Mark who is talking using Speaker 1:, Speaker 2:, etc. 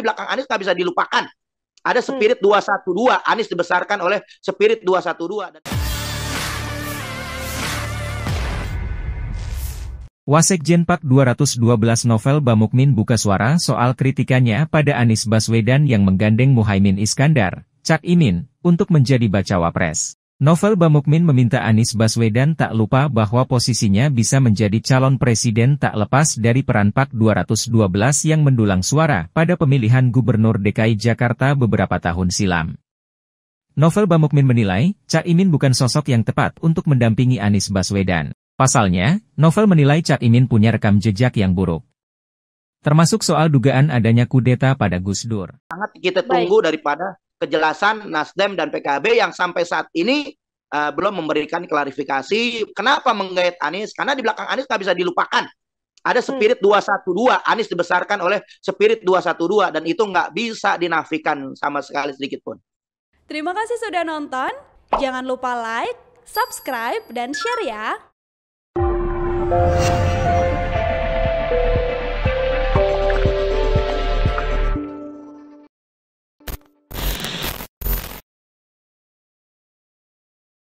Speaker 1: di belakang Anies tak bisa dilupakan. Ada hmm. spirit 212, Anies dibesarkan oleh spirit 212.
Speaker 2: Wasekjen Pak 212 Novel Bamukmin buka suara soal kritikannya pada Anies Baswedan yang menggandeng Muhaimin Iskandar, Cak Imin, untuk menjadi bacawa pres. Novel Bamukmin meminta Anies Baswedan tak lupa bahwa posisinya bisa menjadi calon presiden tak lepas dari peran PAK 212 yang mendulang suara pada pemilihan Gubernur DKI Jakarta beberapa tahun silam. Novel Bamukmin menilai, Cak Imin bukan sosok yang tepat untuk mendampingi Anies Baswedan. Pasalnya, Novel menilai Cak Imin punya rekam jejak yang buruk. Termasuk soal dugaan adanya kudeta pada Gus Dur.
Speaker 1: Sangat kita tunggu Baik. daripada kejelasan Nasdem dan PKB yang sampai saat ini uh, belum memberikan klarifikasi kenapa menggait Anies karena di belakang Anies nggak bisa dilupakan ada hmm. spirit 212 Anies dibesarkan oleh spirit 212 dan itu nggak bisa dinafikan sama sekali sedikit pun
Speaker 3: terima kasih sudah nonton jangan lupa like subscribe dan share ya